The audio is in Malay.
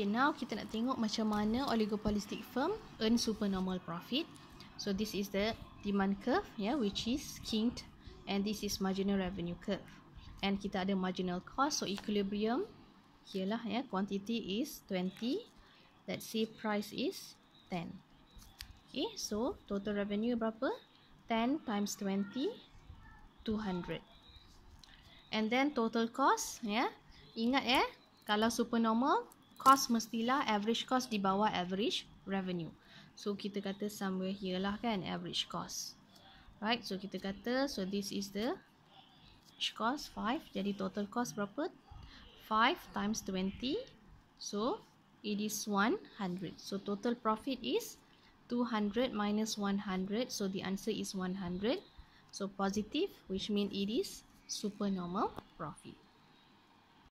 Okay, now kita nak tengok macam mana oligopolistic firm earn supernormal profit. So, this is the demand curve, yeah, which is kinked. And this is marginal revenue curve. And kita ada marginal cost, so equilibrium. Here lah, yeah, quantity is 20. Let's say price is 10. Okay, so total revenue berapa? 10 times 20, 200. And then total cost, yeah. Ingat, yeah, kalau supernormal, cost mestilah average cost di bawah average revenue. So kita kata somewhere here lah kan average cost. Right? So kita kata so this is the cost 5. Jadi total cost berapa? 5 times 20. So it is 100. So total profit is 200 minus 100. So the answer is 100. So positive which mean it is super normal profit.